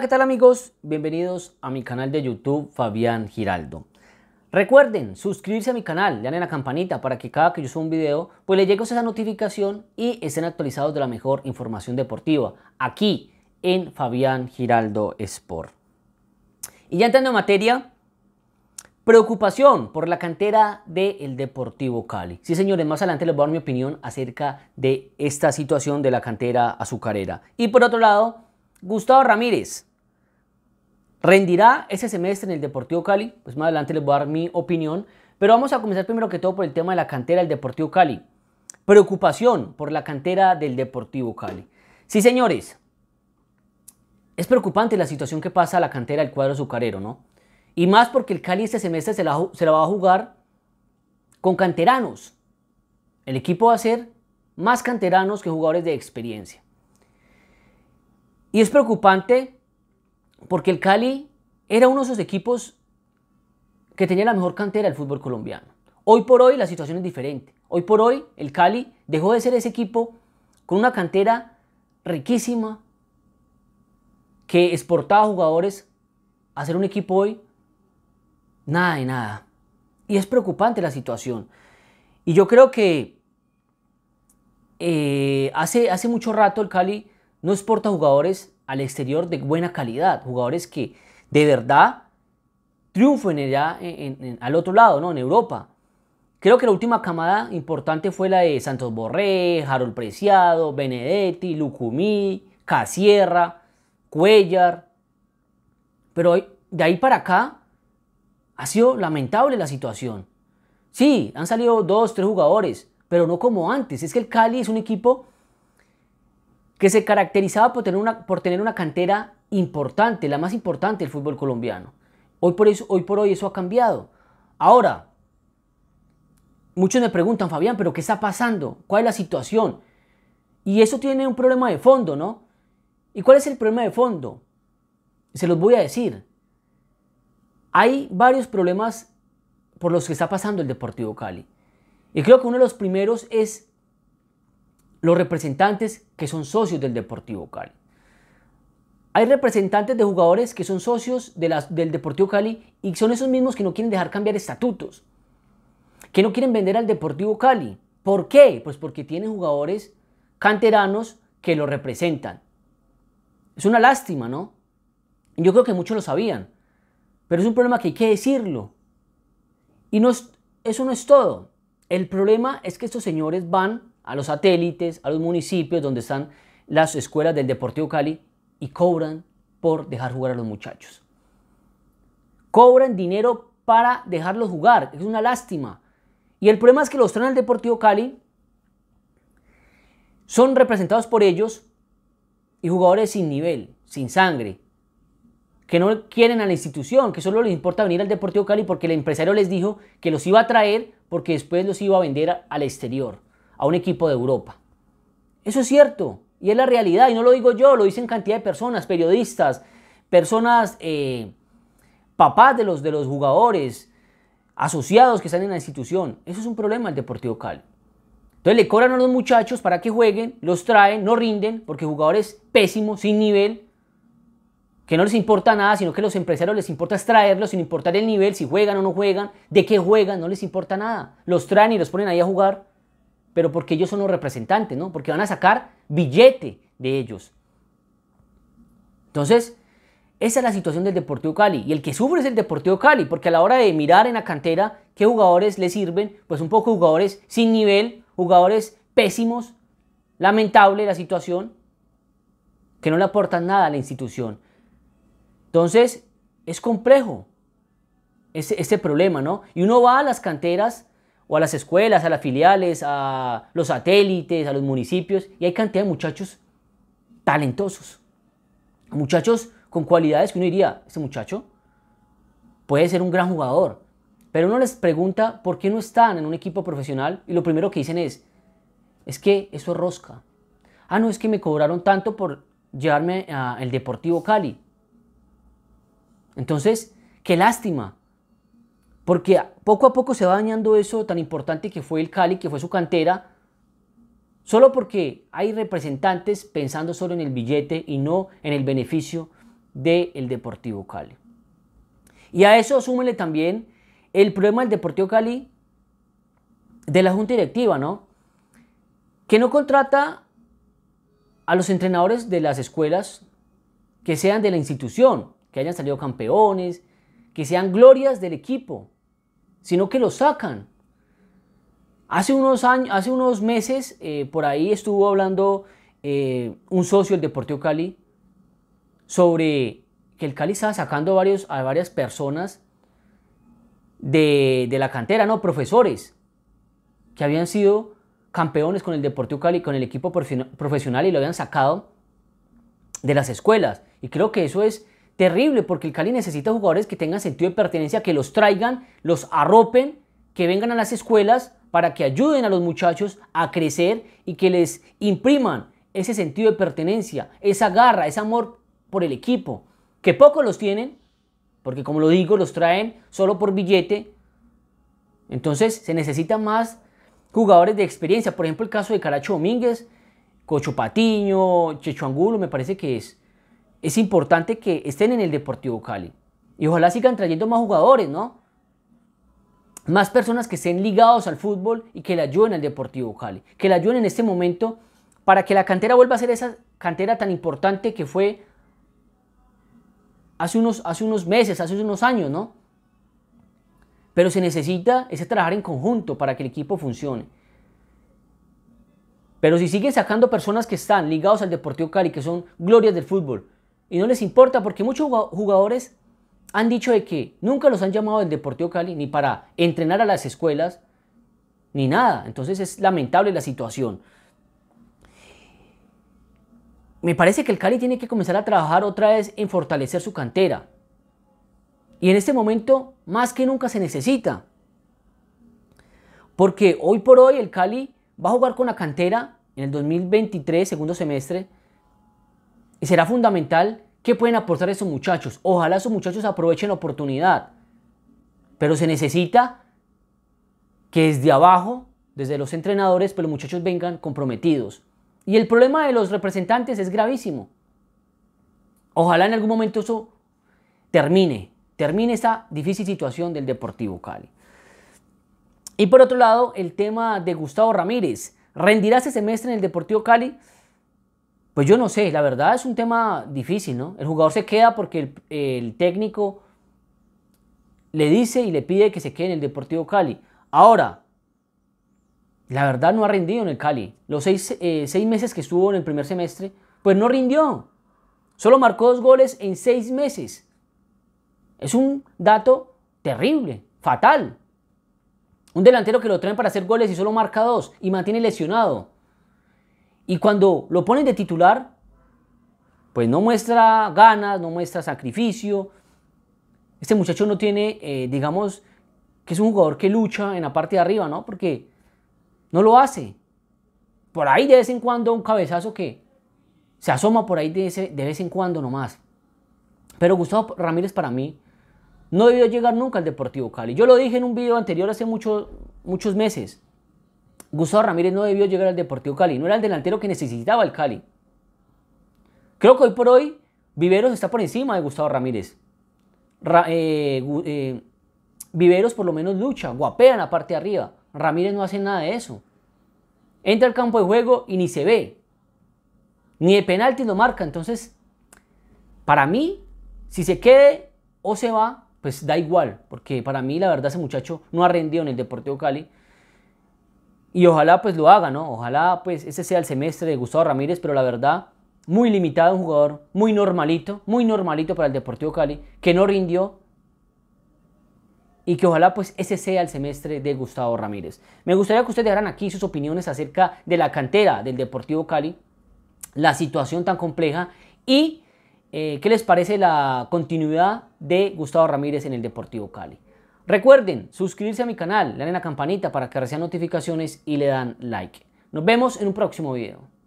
¿qué tal amigos? Bienvenidos a mi canal de YouTube Fabián Giraldo. Recuerden suscribirse a mi canal, darle a la campanita para que cada que yo suba un video, pues le llegue esa notificación y estén actualizados de la mejor información deportiva aquí en Fabián Giraldo Sport. Y ya entrando en materia, preocupación por la cantera del Deportivo Cali. Sí, señores, más adelante les voy a dar mi opinión acerca de esta situación de la cantera azucarera. Y por otro lado, Gustavo Ramírez ¿Rendirá ese semestre en el Deportivo Cali? Pues más adelante les voy a dar mi opinión. Pero vamos a comenzar primero que todo por el tema de la cantera del Deportivo Cali. Preocupación por la cantera del Deportivo Cali. Sí, señores. Es preocupante la situación que pasa a la cantera del cuadro azucarero, ¿no? Y más porque el Cali este semestre se la, se la va a jugar con canteranos. El equipo va a ser más canteranos que jugadores de experiencia. Y es preocupante porque el Cali era uno de esos equipos que tenía la mejor cantera del fútbol colombiano. Hoy por hoy la situación es diferente. Hoy por hoy el Cali dejó de ser ese equipo con una cantera riquísima que exportaba jugadores a ser un equipo hoy nada de nada. Y es preocupante la situación. Y yo creo que eh, hace, hace mucho rato el Cali no exporta jugadores al exterior de buena calidad, jugadores que de verdad triunfan en, al otro lado, ¿no? En Europa. Creo que la última camada importante fue la de Santos Borré, Harold Preciado, Benedetti, Lucumí, Casierra, Cuellar. Pero de ahí para acá ha sido lamentable la situación. Sí, han salido dos, tres jugadores, pero no como antes. Es que el Cali es un equipo que se caracterizaba por tener una, por tener una cantera importante, la más importante del fútbol colombiano. Hoy por, eso, hoy por hoy eso ha cambiado. Ahora, muchos me preguntan, Fabián, ¿pero qué está pasando? ¿Cuál es la situación? Y eso tiene un problema de fondo, ¿no? ¿Y cuál es el problema de fondo? Se los voy a decir. Hay varios problemas por los que está pasando el Deportivo Cali. Y creo que uno de los primeros es los representantes que son socios del Deportivo Cali. Hay representantes de jugadores que son socios del Deportivo Cali y son esos mismos que no quieren dejar cambiar estatutos, que no quieren vender al Deportivo Cali. ¿Por qué? Pues porque tienen jugadores canteranos que lo representan. Es una lástima, ¿no? Yo creo que muchos lo sabían, pero es un problema que hay que decirlo. Y eso no es todo. El problema es que estos señores van a los satélites, a los municipios donde están las escuelas del Deportivo Cali y cobran por dejar jugar a los muchachos. Cobran dinero para dejarlos jugar, es una lástima. Y el problema es que los traen al Deportivo Cali, son representados por ellos y jugadores sin nivel, sin sangre, que no quieren a la institución, que solo les importa venir al Deportivo Cali porque el empresario les dijo que los iba a traer porque después los iba a vender al exterior a un equipo de Europa. Eso es cierto y es la realidad y no lo digo yo, lo dicen cantidad de personas, periodistas, personas, eh, papás de los, de los jugadores, asociados que están en la institución. Eso es un problema del Deportivo Cal. Entonces le cobran a los muchachos para que jueguen, los traen, no rinden, porque jugadores pésimos, sin nivel, que no les importa nada, sino que a los empresarios les importa extraerlos sin importar el nivel, si juegan o no juegan, de qué juegan, no les importa nada. Los traen y los ponen ahí a jugar pero porque ellos son los representantes, ¿no? Porque van a sacar billete de ellos. Entonces, esa es la situación del Deportivo Cali. Y el que sufre es el Deportivo Cali, porque a la hora de mirar en la cantera qué jugadores le sirven, pues un poco jugadores sin nivel, jugadores pésimos, lamentable la situación, que no le aportan nada a la institución. Entonces, es complejo ese ese problema, ¿no? Y uno va a las canteras o a las escuelas, a las filiales, a los satélites, a los municipios, y hay cantidad de muchachos talentosos, muchachos con cualidades que uno diría, este muchacho puede ser un gran jugador, pero uno les pregunta por qué no están en un equipo profesional y lo primero que dicen es, es que eso es rosca. Ah, no, es que me cobraron tanto por llevarme al Deportivo Cali. Entonces, qué lástima, porque poco a poco se va dañando eso tan importante que fue el Cali, que fue su cantera, solo porque hay representantes pensando solo en el billete y no en el beneficio del Deportivo Cali. Y a eso súmele también el problema del Deportivo Cali de la Junta Directiva, ¿no? Que no contrata a los entrenadores de las escuelas que sean de la institución, que hayan salido campeones, que sean glorias del equipo, sino que lo sacan. Hace unos, años, hace unos meses eh, por ahí estuvo hablando eh, un socio del Deportivo Cali sobre que el Cali estaba sacando varios, a varias personas de, de la cantera, no, profesores, que habían sido campeones con el Deportivo Cali, con el equipo profesional y lo habían sacado de las escuelas. Y creo que eso es terrible porque el Cali necesita jugadores que tengan sentido de pertenencia, que los traigan, los arropen, que vengan a las escuelas para que ayuden a los muchachos a crecer y que les impriman ese sentido de pertenencia, esa garra, ese amor por el equipo, que pocos los tienen, porque como lo digo, los traen solo por billete. Entonces se necesitan más jugadores de experiencia, por ejemplo el caso de Caracho Domínguez, Cocho Patiño, Checho Angulo, me parece que es es importante que estén en el Deportivo Cali. Y ojalá sigan trayendo más jugadores, ¿no? Más personas que estén ligados al fútbol y que le ayuden al Deportivo Cali. Que le ayuden en este momento para que la cantera vuelva a ser esa cantera tan importante que fue hace unos, hace unos meses, hace unos años, ¿no? Pero se necesita ese trabajar en conjunto para que el equipo funcione. Pero si siguen sacando personas que están ligados al Deportivo Cali, que son glorias del fútbol, y no les importa porque muchos jugadores han dicho de que nunca los han llamado del Deportivo Cali ni para entrenar a las escuelas ni nada. Entonces es lamentable la situación. Me parece que el Cali tiene que comenzar a trabajar otra vez en fortalecer su cantera. Y en este momento más que nunca se necesita. Porque hoy por hoy el Cali va a jugar con la cantera en el 2023, segundo semestre, y será fundamental qué pueden aportar esos muchachos. Ojalá esos muchachos aprovechen la oportunidad. Pero se necesita que desde abajo, desde los entrenadores, pues los muchachos vengan comprometidos. Y el problema de los representantes es gravísimo. Ojalá en algún momento eso termine, termine esta difícil situación del Deportivo Cali. Y por otro lado, el tema de Gustavo Ramírez. ¿Rendirá ese semestre en el Deportivo Cali? Pues yo no sé, la verdad es un tema difícil, ¿no? El jugador se queda porque el, técnico le dice y le pide que se quede en el Deportivo Cali. Ahora, la verdad no ha rendido en el Cali. Los seis, eh, seis, meses que estuvo en el primer semestre, pues no rindió. Solo marcó dos goles en seis meses. Es un dato terrible, fatal. Un delantero que lo traen para hacer goles y solo marca dos y mantiene lesionado. Y cuando lo ponen de titular, pues no muestra ganas, no muestra sacrificio. Este muchacho no tiene, eh, digamos, que es un jugador que lucha en la parte de arriba, ¿no? Porque no lo hace. Por ahí de vez en cuando un cabezazo que se asoma por ahí de, de vez en cuando nomás. Pero Gustavo Ramírez para mí no debió llegar nunca al Deportivo Cali. Yo lo dije en un video anterior hace muchos meses. Gustavo Ramírez no debió llegar al Deportivo Cali, no era el delantero que necesitaba el Cali. Creo que hoy por hoy Viveros está por encima de Gustavo Ramírez. Eh, eh, Viveros por lo menos lucha, guapea en la parte de arriba. Ramírez no hace nada de eso. Entra al campo de juego y ni se ve. Ni de penalti lo marca. Entonces, para mí, si se quede o se va, pues da igual. Porque para mí, la verdad, ese muchacho no ha rendido en el Deportivo Cali. Y ojalá pues lo haga, ¿no? Ojalá pues ese sea el semestre de Gustavo Ramírez, pero la verdad, muy limitado, un jugador muy normalito, muy normalito para el Deportivo Cali, que no rindió. Y que ojalá pues ese sea el semestre de Gustavo Ramírez. Me gustaría que ustedes dejaran aquí sus opiniones acerca de la cantera del Deportivo Cali, la situación tan compleja y eh, qué les parece la continuidad de Gustavo Ramírez en el Deportivo Cali. Recuerden suscribirse a mi canal, le dan la campanita para que reciban notificaciones y le dan like. Nos vemos en un próximo video.